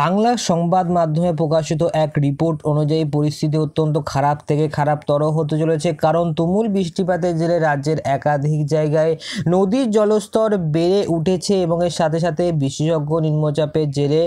বাংলা সংবাদ মাধ্যমে প্রকাশিত এক রিপোর্ট অনুযায়ী পরিস্থিতি অত্যন্ত খারাপ থেকে খারাপতর হতে চলেছে কারণ তুমুল বৃষ্টিপাতের জেরে রাজ্যের একাধিক জায়গায় নদীর জলস্তর বেড়ে উঠেছে এবং এর সাথে সাথে বিশেষজ্ঞ নিম্নচাপের জেরে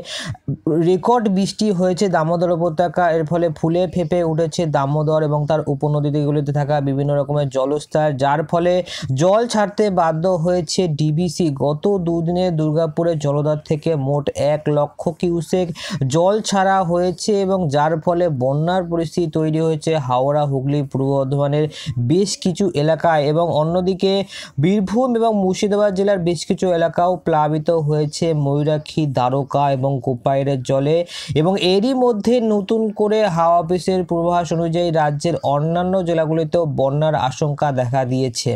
রেকর্ড বৃষ্টি হয়েছে দামোদর উপত্যকা এর ফলে ফুলে ফেপে উঠেছে দামোদর এবং তার উপনদীগুলিতে থাকা বিভিন্ন রকমের জলস্তর যার ফলে জল ছাড়তে বাধ্য হয়েছে ডিবিসি গত দুদিনে দুর্গাপুরের জলদার থেকে মোট এক লক্ষ কিউ অভিষেক জল ছাড়া হয়েছে এবং যার ফলে বন্যার পরিস্থিতি তৈরি হয়েছে হাওড়া হুগলি পূর্ব বর্ধমানের বেশ কিছু এলাকায় এবং অন্যদিকে বীরভূম এবং মুর্শিদাবাদ জেলার বেশ কিছু এলাকাও প্লাবিত হয়েছে ময়ূরাক্ষী দ্বারকা এবং কোপাইরের জলে এবং এরই মধ্যে নতুন করে হাওয়া অফিসের পূর্বাভাস অনুযায়ী রাজ্যের অন্যান্য জেলাগুলিতেও বন্যার আশঙ্কা দেখা দিয়েছে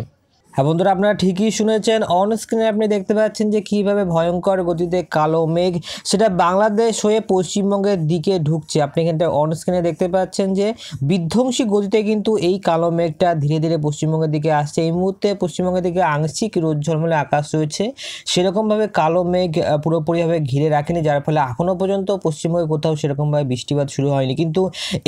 হ্যাঁ বন্ধুরা আপনারা ঠিকই শুনেছেন অন স্ক্রিনে আপনি দেখতে পাচ্ছেন যে কিভাবে ভয়ঙ্কর গতিতে কালো মেঘ সেটা বাংলাদেশ হয়ে পশ্চিমবঙ্গের দিকে ঢুকছে আপনি এখানটা অন স্ক্রিনে দেখতে পাচ্ছেন যে বিধ্বংসী গতিতে কিন্তু এই কালো মেঘটা ধীরে ধীরে পশ্চিমবঙ্গের দিকে আসছে এই মুহূর্তে পশ্চিমবঙ্গের দিকে আংশিক রোদ ঝলমলে আকাশ রয়েছে সেরকমভাবে কালো মেঘ পুরোপুরিভাবে ঘিরে রাখেনি যার ফলে এখনও পর্যন্ত পশ্চিমবঙ্গে কোথাও সেরকমভাবে বৃষ্টিপাত শুরু হয়নি কিন্তু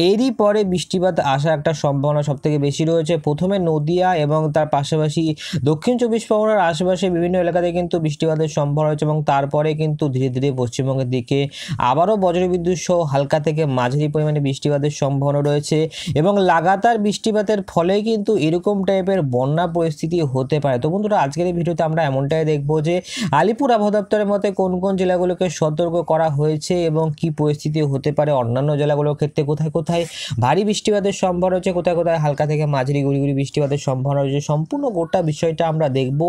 এরই পরে বৃষ্টিপাত আসার একটা সম্ভাবনা সবথেকে বেশি রয়েছে প্রথমে নদিয়া এবং তার পাশাপাশি দক্ষিণ চব্বিশ পরগনার আশেপাশে বিভিন্ন এলাকাতে কিন্তু বৃষ্টিপাতের সম্ভাবনা রয়েছে এবং তারপরে কিন্তু ধীরে ধীরে পশ্চিমবঙ্গের দিকে আবারও বজ্রবিদ্যুৎ সহ হালকা থেকে মাঝারি পরিমাণে বৃষ্টিপাতের সম্ভাবনা রয়েছে এবং লাগাতার বৃষ্টিপাতের ফলে কিন্তু এরকম টাইপের বন্যা পরিস্থিতি হতে পারে তো বন্ধুরা আজকের এই ভিডিওতে আমরা এমনটাই দেখব যে আলিপুর আবহাওয়া দপ্তরের মতে কোন কোন জেলাগুলোকে সতর্ক করা হয়েছে এবং কি পরিস্থিতি হতে পারে অন্যান্য জেলাগুলোর ক্ষেত্রে কোথায় কোথায় ভারী বৃষ্টিপাতের সম্ভাবনা রয়েছে কোথায় কোথায় হালকা থেকে মাঝারি গুড়ি গুড়ি বৃষ্টিপাতের সম্ভাবনা রয়েছে সম্পূর্ণ গোটা বিষয়টা আমরা দেখব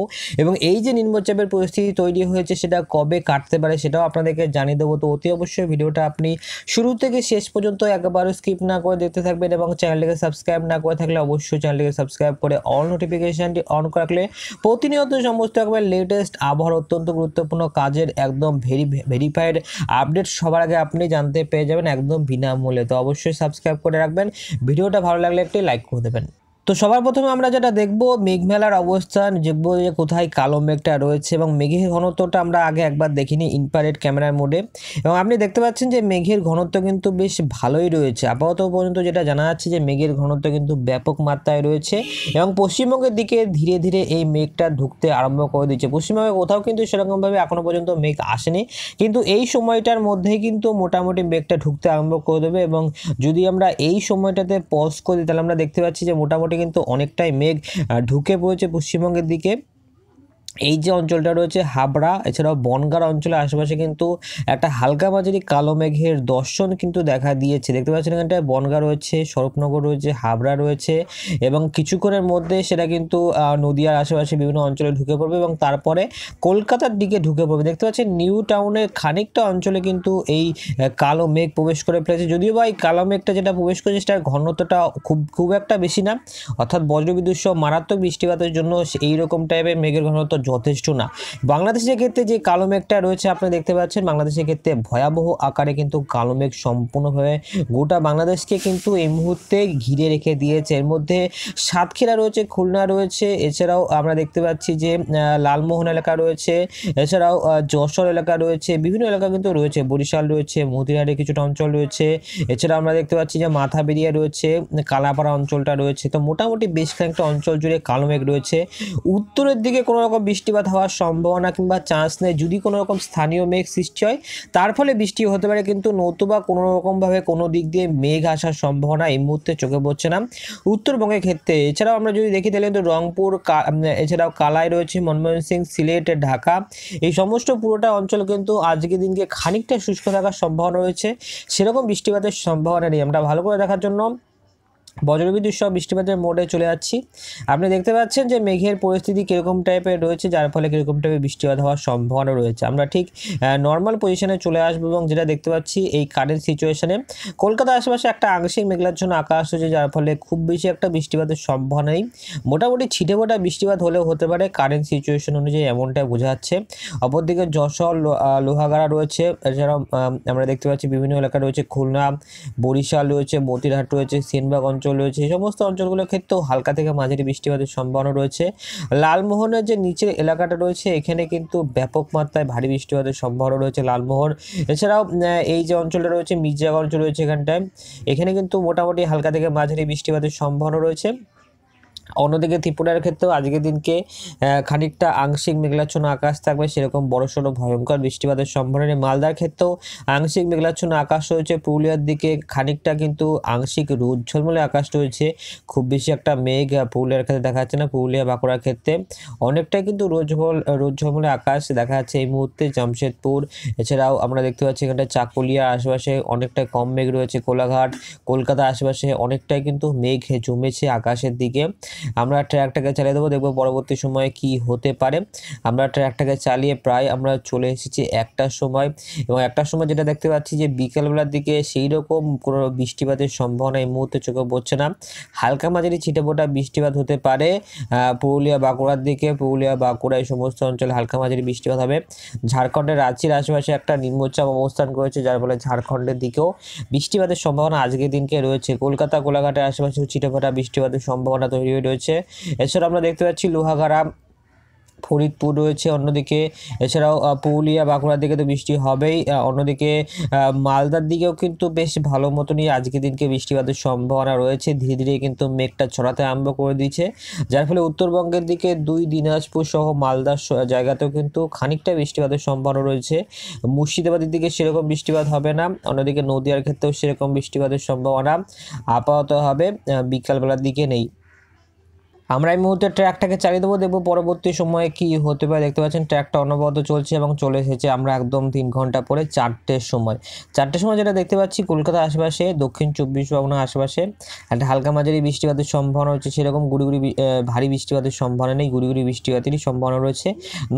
এবং এই যে নিম্নচাপের পরিস্থিতি তৈরি হয়েছে সেটা কবে কাটতে পারে সেটাও আপনাদেরকে জানিয়ে দেবো তো অতি অবশ্যই ভিডিওটা আপনি শুরু থেকে শেষ পর্যন্ত একবারও স্কিপ না করে দেখতে থাকবেন এবং চ্যানেলটিকে সাবস্ক্রাইব না করে থাকলে অবশ্যই চ্যানেলটিকে সাবস্ক্রাইব করে অল নোটিফিকেশানটি অন করে রাখলে প্রতিনিয়ত সমস্ত একবার লেটেস্ট আবহাওয়ার অত্যন্ত গুরুত্বপূর্ণ কাজের একদম ভেরি ভেরিফাইড আপডেট সবার আগে আপনি জানতে পেয়ে যাবেন একদম বিনামূল্যে তো অবশ্যই সাবস্ক্রাইব করে রাখবেন ভিডিওটা ভালো লাগলে একটি লাইক করে দেবেন তো সবার প্রথমে আমরা যেটা দেখব মেঘমেলার অবস্থান দেখব যে কোথায় কালো মেঘটা রয়েছে এবং মেঘের ঘনত্বটা আমরা আগে একবার দেখিনি ইনফারেড ক্যামেরার মোডে এবং আপনি দেখতে পাচ্ছেন যে মেঘের ঘনত্ব কিন্তু বেশ ভালোই রয়েছে আপাতত পর্যন্ত যেটা জানা যাচ্ছে যে মেঘের ঘনত্ব কিন্তু ব্যাপক মাত্রায় রয়েছে এবং পশ্চিমবঙ্গের দিকে ধীরে ধীরে এই মেঘটা ঢুকতে আরম্ভ করে দিচ্ছে পশ্চিমবঙ্গে কোথাও কিন্তু সেরকমভাবে এখনও পর্যন্ত মেঘ আসেনি কিন্তু এই সময়টার মধ্যেই কিন্তু মোটামুটি মেঘটা ঢুকতে আরম্ভ করে দেবে এবং যদি আমরা এই সময়টাতে পজ করি তাহলে আমরা দেখতে পাচ্ছি যে মোটামুটি কিন্তু অনেকটাই মেঘ ঢুকে পড়েছে পশ্চিমবঙ্গের দিকে এই যে অঞ্চলটা রয়েছে হাবড়া এছাড়াও বনগার অঞ্চলের আশেপাশে কিন্তু একটা হালকা মাঝারি কালো মেঘের দর্শন কিন্তু দেখা দিয়েছে দেখতে পাচ্ছেন এখানটায় বনগাঁ রয়েছে স্বরূপনগর রয়েছে হাবড়া রয়েছে এবং কিছুক্ষণের মধ্যে সেটা কিন্তু নদীয়ার আশেপাশে বিভিন্ন অঞ্চলে ঢুকে পড়বে এবং তারপরে কলকাতার দিকে ঢুকে পড়বে দেখতে পাচ্ছেন নিউ টাউনের খানিকটা অঞ্চলে কিন্তু এই কালো মেঘ প্রবেশ করে ফেলেছে যদিও বা এই কালো মেঘটা যেটা প্রবেশ করেছে সেটার ঘনত্বটা খুব খুব একটা বেশি না অর্থাৎ বজ্রবিদ্যুৎ সহ মারাত্মক বৃষ্টিপাতের জন্য এই রকম টাইপের মেঘের ঘনত্ব যথেষ্ট না বাংলাদেশের ক্ষেত্রে যে কালো মেঘটা রয়েছে আপনি দেখতে পাচ্ছেন বাংলাদেশের ক্ষেত্রে ভয়াবহ আকারে কিন্তু কালো মেঘ সম্পূর্ণভাবে গোটা বাংলাদেশকে কিন্তু এই মুহূর্তে ঘিরে রেখে দিয়েছে এর মধ্যে সাতক্ষীরা রয়েছে খুলনা রয়েছে এছাড়াও আমরা দেখতে পাচ্ছি যে লালমোহন এলাকা রয়েছে এছাড়াও যশোর এলাকা রয়েছে বিভিন্ন এলাকা কিন্তু রয়েছে বরিশাল রয়েছে মতিহারে কিছুটা অঞ্চল রয়েছে এছাড়া আমরা দেখতে পাচ্ছি যে মাথাবেরিয়া রয়েছে কালাপাড়া অঞ্চলটা রয়েছে তো মোটামুটি বেশ কয়েকটা অঞ্চল জুড়ে কালো মেঘ রয়েছে উত্তরের দিকে কোনো রকম বৃষ্টিপাত হওয়ার সম্ভাবনা কিংবা চান্স নেই যদি কোনো রকম স্থানীয় মেঘ সৃষ্টি হয় তার ফলে বৃষ্টি হতে পারে কিন্তু নতুবা কোনো রকমভাবে কোনো দিক দিয়ে মেঘ আসার সম্ভাবনা এই মুহূর্তে চোখে পড়ছে না উত্তরবঙ্গের ক্ষেত্রে এছাড়াও আমরা যদি দেখি তাহলে কিন্তু রংপুর এছাড়াও কালাই রয়েছে মনমোহন সিং সিলেট ঢাকা এই সমস্ত পুরোটা অঞ্চল কিন্তু আজকে দিনকে খানিকটা শুষ্ক থাকার সম্ভাবনা রয়েছে সেরকম বৃষ্টিপাতের সম্ভাবনা নেই আমরা ভালো করে দেখার জন্য বজ্রবিদ্যুৎ সহ বৃষ্টিপাতের মোডে চলে যাচ্ছি আপনি দেখতে পাচ্ছেন যে মেঘের পরিস্থিতি কীরকম টাইপের রয়েছে যার ফলে কীরকম টাইপের বৃষ্টিপাত হওয়ার সম্ভাবনা রয়েছে আমরা ঠিক নর্মাল পজিশনে চলে আসবো এবং যেটা দেখতে পাচ্ছি এই কারেন্ট সিচুয়েশানে কলকাতার আশেপাশে একটা আংশিক মেঘলার জন্য আকাশ রয়েছে যার ফলে খুব বেশি একটা বৃষ্টিপাতের সম্ভাবনা নেই মোটামুটি ছিটে মোটা বৃষ্টিপাত হলেও হতে পারে কারেন্ট সিচুয়েশন অনুযায়ী এমনটাই বোঝা যাচ্ছে অপরদিকে যশোর লোহাগাড়া রয়েছে এছাড়াও আমরা দেখতে পাচ্ছি বিভিন্ন এলাকা রয়েছে খুলনা বরিশাল রয়েছে মতিরহাট রয়েছে সেনবাগঞ্জ অঞ্চল রয়েছে এই সমস্ত অঞ্চলগুলোর ক্ষেত্রেও হালকা থেকে মাঝারি বৃষ্টিপাতের সম্ভাবনা রয়েছে লালমোহনের যে নিচের এলাকাটা রয়েছে এখানে কিন্তু ব্যাপক মাত্রায় ভারী বৃষ্টিপাতের সম্ভাবনা রয়েছে লালমোহন এছাড়াও এই যে অঞ্চলটা রয়েছে মির্জাগঞ্জ রয়েছে এখানটায় এখানে কিন্তু মোটামুটি হালকা থেকে মাঝারি বৃষ্টিপাতের সম্ভাবনা রয়েছে অন্যদিকে ত্রিপুরার ক্ষেত্রেও আজকের দিনকে খানিকটা আংশিক মেঘলাচ্ছন্ন আকাশ থাকবে সেরকম বড়সড় ভয়ঙ্কর বৃষ্টিপাতের সম্ভাবনা নেই মালদার ক্ষেত্রেও আংশিক মেঘলাচ্ছন্ন আকাশ রয়েছে পুরুলিয়ার দিকে খানিকটা কিন্তু আংশিক রোদ ঝলমলে আকাশ রয়েছে খুব বেশি একটা মেঘ পুরুলিয়ার ক্ষেত্রে দেখা যাচ্ছে না পুরুলিয়া বাঁকুড়ার ক্ষেত্রে অনেকটাই কিন্তু রোজভল রোদ ঝলমলে আকাশ দেখা যাচ্ছে এই মুহূর্তে জামশেদপুর এছাড়াও আমরা দেখতে পাচ্ছি এখানটা চাকুলিয়া আশেপাশে অনেকটাই কম মেঘ রয়েছে কোলাঘাট কলকাতা আশেপাশে অনেকটাই কিন্তু মেঘ জমেছে আকাশের দিকে আমরা ট্র্যাকটাকে চালিয়ে দেবো দেখবো পরবর্তী সময়ে কি হতে পারে আমরা ট্র্যাকটাকে চালিয়ে প্রায় আমরা চলে এসেছি একটার সময় এবং একটার সময় যেটা দেখতে পাচ্ছি যে বিকেলবেলার দিকে সেই রকম কোনো বৃষ্টিপাতের সম্ভাবনা এই মুহূর্তে চোখে পড়ছে না হালকা মাঝারি ছিটেপোটা বৃষ্টিপাত হতে পারে পুরুলিয়া বাঁকুড়ার দিকে পুরুলিয়া বাঁকুড়া এই সমস্ত অঞ্চলে হালকা মাঝারি বৃষ্টিপাত হবে ঝাড়খণ্ডের রাঁচির আশেপাশে একটা নিম্নচাপ অবস্থান করেছে যার ফলে ঝাড়খণ্ডের দিকেও বৃষ্টিপাতের সম্ভাবনা আজকের দিনকে রয়েছে কলকাতা কোলাঘাটের আশেপাশেও ছিটেপোটা বৃষ্টিপাতের সম্ভাবনা তৈরি হয়ে রয়েছে এছাড়া আমরা দেখতে পাচ্ছি লোহাগাড়া ফরিদপুর রয়েছে অন্যদিকে এছাড়াও পুরুলিয়া বাঁকুড়ার দিকে তো বৃষ্টি হবেই অন্যদিকে মালদার দিকেও কিন্তু বেশ ভালো মতনই আজকে দিনকে বৃষ্টিপাতের সম্ভাবনা রয়েছে ধীরে ধীরে কিন্তু মেঘটা ছড়াতে আরম্ভ করে দিয়েছে যার ফলে উত্তরবঙ্গের দিকে দুই দিনাজপুর সহ মালদার জায়গাতেও কিন্তু খানিকটা বৃষ্টিপাতের সম্ভাবনা রয়েছে মুর্শিদাবাদের দিকে সেরকম বৃষ্টিপাত হবে না অন্যদিকে নদীয়ার ক্ষেত্রেও সেরকম বৃষ্টিপাতের সম্ভাবনা আপাতত হবে বিকালবেলার দিকে নেই আমরা এই মুহূর্তে ট্র্যাকটাকে চালিয়ে দেবো দেখবো পরবর্তী সময়ে কি হতে পারে দেখতে পাচ্ছেন ট্র্যাকটা অনবদ্য চলছে এবং চলে এসেছে আমরা একদম তিন ঘন্টা পরে চারটের সময় চারটের সময় যেটা দেখতে পাচ্ছি কলকাতার আশেপাশে দক্ষিণ চব্বিশ পরগনা আশেপাশে একটা হালকা মাঝারি বৃষ্টিপাতের সম্ভাবনা রয়েছে সেরকম গুড়িগুড়ি ভারী বৃষ্টিপাতের সম্ভাবনা নেই গুড়িগুড়ি বৃষ্টিপাতেরই সম্ভাবনা রয়েছে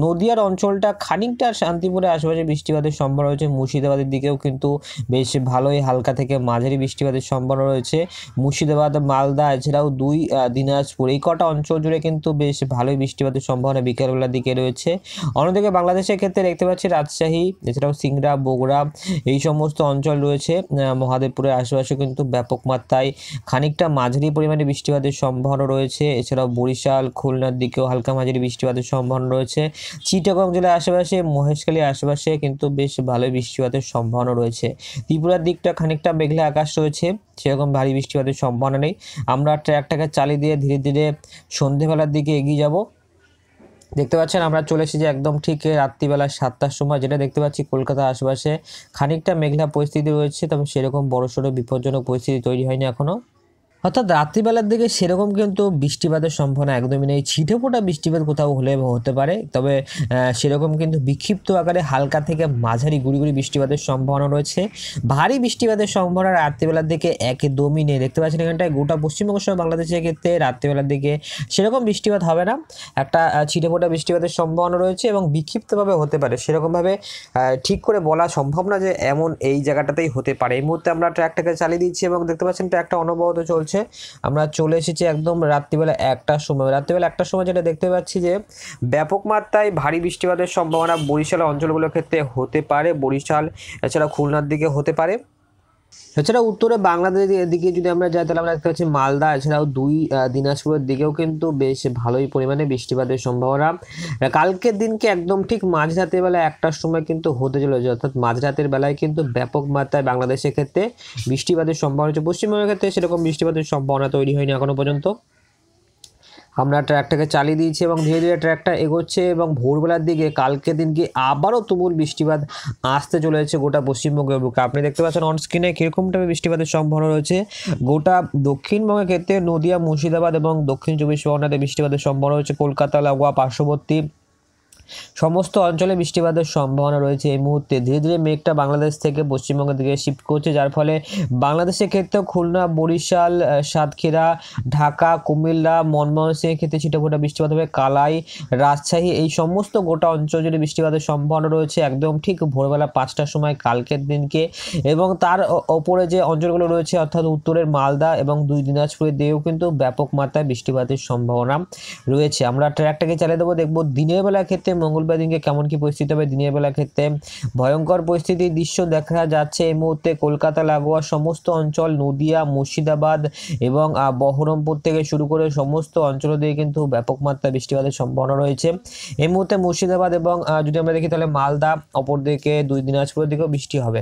নদিয়ার অঞ্চলটা খানিকটা শান্তিপুরের আশেপাশে বৃষ্টিপাতের সম্ভাবনা রয়েছে মুর্শিদাবাদের দিকেও কিন্তু বেশ ভালোই হালকা থেকে মাঝারি বৃষ্টিপাতের সম্ভাবনা রয়েছে মুর্শিদাবাদ মালদা এছাড়াও দুই দিনাজপুর এই কটা গোটা অঞ্চল জুড়ে কিন্তু বেশ ভালোই বৃষ্টিপাতের সম্ভাবনা বিকেলবেলার দিকে রয়েছে অন্যদিকে বাংলাদেশের ক্ষেত্রে দেখতে পাচ্ছি রাজশাহী এছাড়াও সিংড়া বগুড়া এই সমস্ত অঞ্চল রয়েছে মহাদেবপুরের আশেপাশে কিন্তু ব্যাপক মাত্রায় খানিকটা মাঝারি পরিমাণে বৃষ্টিপাতের সম্ভাবনা রয়েছে এছাড়াও বরিশাল খুলনার দিকেও হালকা মাঝারি বৃষ্টিপাতের সম্ভাবনা রয়েছে চিটাগং জেলার আশেপাশে মহেশখালীর আশেপাশে কিন্তু বেশ ভালোই বৃষ্টিপাতের সম্ভাবনা রয়েছে ত্রিপুরার দিকটা খানিকটা মেঘলা আকাশ রয়েছে সেরকম ভারী বৃষ্টিপাতের সম্ভাবনা নেই আমরা ট্র্যাকটাকে চালিয়ে দিয়ে ধীরে ধীরে সন্ধেবেলার দিকে এগিয়ে যাব দেখতে পাচ্ছেন আমরা চলে এসেছি একদম ঠিক রাত্রিবেলা সাতটার সময় যেটা দেখতে পাচ্ছি কলকাতার আশেপাশে খানিকটা মেঘলা পরিস্থিতি রয়েছে তবে সেরকম বড়সড় বিপজ্জনক পরিস্থিতি তৈরি হয়নি এখনও অর্থাৎ রাত্রিবেলার দিকে সেরকম কিন্তু বৃষ্টিপাতের সম্ভাবনা একদমই নেই ছিটে ফোটা বৃষ্টিপাত কোথাও হলে হতে পারে তবে সেরকম কিন্তু বিক্ষিপ্ত আকারে হালকা থেকে মাঝারি গুড়ি গুড়ি বৃষ্টিপাতের সম্ভাবনা রয়েছে ভারী বৃষ্টিপাতের সম্ভাবনা রাত্রিবেলার দিকে একদমই নেই দেখতে পাচ্ছেন এখানটায় গোটা পশ্চিমবঙ্গ সহ বাংলাদেশের ক্ষেত্রে রাত্রিবেলার দিকে সেরকম বৃষ্টিপাত হবে না একটা ছিটে ফোটা বৃষ্টিপাতের সম্ভাবনা রয়েছে এবং বিক্ষিপ্তভাবে হতে পারে সেরকমভাবে ঠিক করে বলা সম্ভব না যে এমন এই জায়গাটাতেই হতে পারে এই মুহূর্তে আমরা ট্র্যাকটাকে চালিয়ে দিচ্ছি এবং দেখতে পাচ্ছেন ট্র্যাকটা অনবহত চলছে রয়েছে আমরা চলে এসেছি একদম রাত্রিবেলা একটার সময় রাত্রিবেলা একটার সময় যেটা দেখতে পাচ্ছি যে ব্যাপক মাত্রায় ভারী বৃষ্টিপাতের সম্ভাবনা বরিশাল অঞ্চলগুলোর ক্ষেত্রে হতে পারে বরিশাল এছাড়া খুলনার দিকে হতে পারে এছাড়া উত্তরে বাংলাদেশের দিকে যদি আমরা যাই তাহলে আমরা দেখতে পাচ্ছি মালদা এছাড়াও দুই দিনাজপুরের দিকেও কিন্তু বেশ ভালোই পরিমাণে বৃষ্টিপাতের সম্ভাবনা কালকের দিনকে একদম ঠিক মাঝরাতের বেলায় একটার সময় কিন্তু হতে চলেছে অর্থাৎ মাঝরাতের বেলায় কিন্তু ব্যাপক মাত্রায় বাংলাদেশের ক্ষেত্রে বৃষ্টিপাতের সম্ভাবনা হচ্ছে পশ্চিমবঙ্গের ক্ষেত্রে সেরকম বৃষ্টিপাতের সম্ভাবনা তৈরি হয়নি এখনও পর্যন্ত আমরা ট্র্যাকটাকে চালিয়ে দিয়েছি এবং ধীরে ধীরে ট্র্যাকটা এগোচ্ছে এবং ভোরবেলার দিকে কালকে দিনকে আবারও তুমুল বৃষ্টিপাত আসতে চলেছে গোটা পশ্চিমবঙ্গের বুকে আপনি দেখতে পাচ্ছেন অনস্ক্রিনে কীরকম টাইপের বৃষ্টিপাতের সম্ভাবনা রয়েছে গোটা দক্ষিণবঙ্গের ক্ষেত্রে নদিয়া মুর্শিদাবাদ এবং দক্ষিণ চব্বিশ পরগনাতে বৃষ্টিপাতের সম্ভাবনা রয়েছে কলকাতা লাগোয়া পার্শ্ববর্তী সমস্ত অঞ্চলে বৃষ্টিপাতের সম্ভাবনা রয়েছে এই মুহূর্তে ধীরে ধীরে মেঘটা বাংলাদেশ থেকে পশ্চিমবঙ্গের দিকে শিফট করছে যার ফলে বাংলাদেশের ক্ষেত্রে খুলনা বরিশাল সাতক্ষীরা ঢাকা কুমিল্লা মনমোহনসিংহের ক্ষেত্রে ছিটেফোটা বৃষ্টিপাত হবে কালাই রাজশাহী এই সমস্ত গোটা অঞ্চল জুড়ে বৃষ্টিপাতের সম্ভাবনা রয়েছে একদম ঠিক ভোরবেলা পাঁচটার সময় কালকের দিনকে এবং তার ওপরে যে অঞ্চলগুলো রয়েছে অর্থাৎ উত্তরের মালদা এবং দুই দিনাজপুরের দিয়েও কিন্তু ব্যাপক মাত্রায় বৃষ্টিপাতের সম্ভাবনা রয়েছে আমরা ট্র্যাকটাকে চালিয়ে দেবো দেখবো দিনের বেলার ক্ষেত্রে মঙ্গলবার দিনকে কেমন কি পরিস্থিতি হবে দিনের বেলা ক্ষেত্রে ভয়ঙ্কর পরিস্থিতির দৃশ্য দেখা যাচ্ছে এই মুহূর্তে কলকাতা লাগোয়া সমস্ত অঞ্চল নদিয়া মুর্শিদাবাদ এবং বহরমপুর থেকে শুরু করে সমস্ত অঞ্চল দিয়ে কিন্তু ব্যাপক মাত্রা বৃষ্টিপাতের সম্ভাবনা রয়েছে এই মুহূর্তে মুর্শিদাবাদ এবং যদি আমরা দেখি তাহলে মালদা অপরদিকে দুই দিনাজপুরের দিকেও বৃষ্টি হবে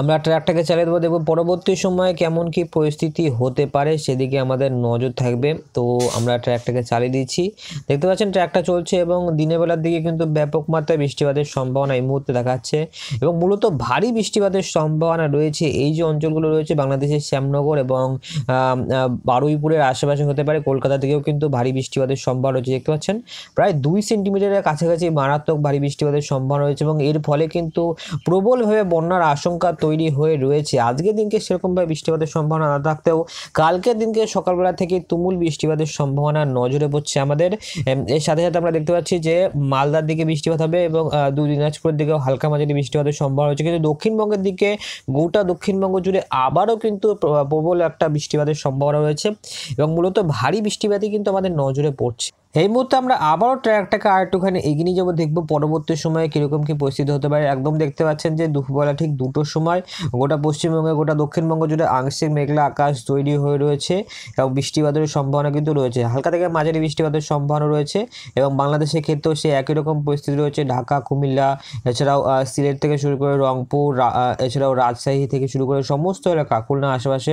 আমরা ট্র্যাকটাকে চালিয়ে দেবো দেখব পরবর্তী সময়ে কেমন কি পরিস্থিতি হতে পারে সেদিকে আমাদের নজর থাকবে তো আমরা ট্র্যাকটাকে চালিয়ে দিচ্ছি দেখতে পাচ্ছেন ট্র্যাকটা চলছে এবং দিনের বেলার দিকে কিন্তু ব্যাপক মাত্রায় বৃষ্টিপাতের সম্ভাবনা এই মুহূর্তে দেখাচ্ছে এবং মূলত ভারী বৃষ্টিপাতের সম্ভাবনা রয়েছে এই যে অঞ্চলগুলো রয়েছে বাংলাদেশের শ্যামনগর এবং বারুইপুরের আশেপাশে হতে পারে কলকাতা থেকেও কিন্তু ভারী বৃষ্টিপাতের সম্ভাবনা রয়েছে দেখতে পাচ্ছেন প্রায় দুই সেন্টিমিটারের কাছাকাছি মারাত্মক ভারী বৃষ্টিপাতের সম্ভাবনা রয়েছে এবং এর ফলে কিন্তু প্রবলভাবে বন্যার আশঙ্কা তৈরি হয়ে রয়েছে আজকের দিনকে সেরকমভাবে বৃষ্টিপাতের সম্ভাবনা না থাকতেও কালকের দিনকে সকালবেলা থেকে তুমুল বৃষ্টিপাতের সম্ভাবনা নজরে পড়ছে আমাদের এর সাথে সাথে আমরা দেখতে পাচ্ছি যে মালদার দিকে বৃষ্টিপাত হবে এবং দু দিনাজপুরের দিকেও হালকা মাঝারি বৃষ্টিপাতের সম্ভাবনা রয়েছে কিন্তু দক্ষিণবঙ্গের দিকে গোটা দক্ষিণবঙ্গ জুড়ে আবারও কিন্তু প্রবল একটা বৃষ্টিপাতের সম্ভাবনা রয়েছে এবং মূলত ভারী বৃষ্টিপাতই কিন্তু আমাদের নজরে পড়ছে এই মুহূর্তে আমরা আবারও ট্র্যাকটাকে আর একটুখানি এগিয়ে নিয়ে যাবো দেখবো পরবর্তী সময়ে কীরকম কী পরিস্থিতি হতে পারে একদম দেখতে পাচ্ছেন যে দুপুরবেলা ঠিক দুটোর সময় গোটা পশ্চিমবঙ্গে গোটা দক্ষিণবঙ্গ জুড়ে আংশিক মেঘলা আকাশ তৈরি হয়ে রয়েছে এবং বৃষ্টিপাতের সম্ভাবনা কিন্তু রয়েছে হালকা থেকে মাঝারি বৃষ্টিপাতের সম্ভাবনা রয়েছে এবং বাংলাদেশের ক্ষেত্রেও সে একই রকম পরিস্থিতি রয়েছে ঢাকা কুমিল্লা এছাড়াও সিলেট থেকে শুরু করে রংপুর এছাড়াও রাজশাহী থেকে শুরু করে সমস্ত এলাকা খুলনা আশেপাশে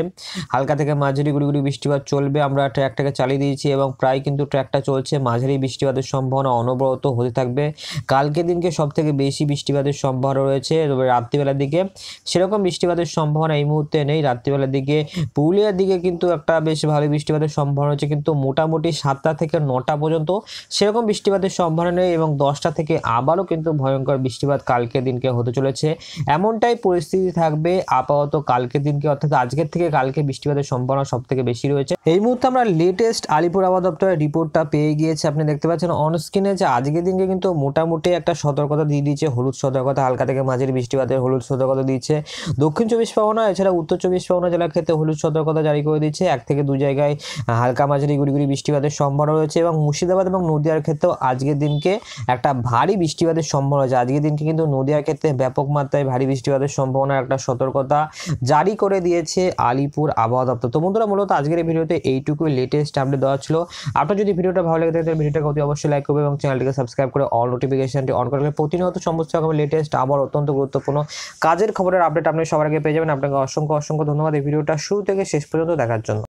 হালকা থেকে মাঝারি গুড়ি গুড়ি বৃষ্টিপাত চলবে আমরা ট্র্যাকটাকে চালিয়ে দিয়েছি এবং প্রায় কিন্তু ট্র্যাকটা চলছে রয়েছে মাঝারি বৃষ্টিপাতের সম্ভাবনা অনবরত হতে থাকবে কালকে দিনকে সবথেকে বেশি বৃষ্টিপাতের সম্ভাবনা রয়েছে তবে রাত্রিবেলার দিকে সেরকম বৃষ্টিপাতের সম্ভাবনা এই মুহূর্তে নেই রাত্রিবেলার দিকে পুরুলিয়ার দিকে কিন্তু একটা বেশ ভালো বৃষ্টিপাতের সম্ভাবনা রয়েছে কিন্তু মোটামুটি সাতটা থেকে নটা পর্যন্ত সেরকম বৃষ্টিপাতের সম্ভাবনা নেই এবং দশটা থেকে আবারও কিন্তু ভয়ঙ্কর বৃষ্টিপাত কালকে দিনকে হতে চলেছে এমনটাই পরিস্থিতি থাকবে আপাতত কালকে দিনকে অর্থাৎ আজকের থেকে কালকে বৃষ্টিপাতের সম্ভাবনা সব থেকে বেশি রয়েছে এই মুহূর্তে আমরা লেটেস্ট আলিপুর আবহাওয়া দপ্তরের রিপোর্টটা পেয়ে গিয়েছে আপনি দেখতে পাচ্ছেন অন স্ক্রিনে যে আজকের দিনকে কিন্তু মোটামুটি একটা সতর্কতা দিয়ে দিয়েছে হলুদ সতর্কতা হালকা থেকে মাঝের বৃষ্টিপাতের হলুদ সতর্কতা দিচ্ছে দক্ষিণ চব্বিশ পরগনা এছাড়া উত্তর চব্বিশ পরগনা জেলার ক্ষেত্রে হলুদ সতর্কতা জারি করে দিচ্ছে এক থেকে দু জায়গায় হালকা মাঝারি গুড়িগুড়ি বৃষ্টিপাতের সম্ভাবনা রয়েছে এবং মুর্শিদাবাদ এবং নদিয়ার ক্ষেত্রেও আজকের দিনকে একটা ভারী বৃষ্টিপাতের সম্ভাবনা রয়েছে আজকের দিনকে কিন্তু নদিয়ার ক্ষেত্রে ব্যাপক মাত্রায় ভারী বৃষ্টিপাতের সম্ভাবনার একটা সতর্কতা জারি করে দিয়েছে আলিপুর আবহাওয়া দপ্তর তো বন্ধুরা মূলত আজকের এই ভিডিওতে এইটুকুই লেটেস্ট আপডেট দেওয়া ছিল আপনার যদি ভিডিওটা ভালো লাগে লেগে তাহলে ভিডিওটাকে অতি অবশ্যই লাইক করবে এবং চ্যানেলটিকে সাবস্ক্রাইব করে অল নোটিফিকেশনটি অন করে প্রতিনিয়ত সমস্ত রকমের লেটেস্ট আবার অত্যন্ত গুরুত্বপূর্ণ কাজের খবরের আপডেট আপনি সবার আগে পেয়ে যাবেন আপনাকে অসংখ্য অসংখ্য ধন্যবাদ এই ভিডিওটা শুরু থেকে শেষ পর্যন্ত দেখার জন্য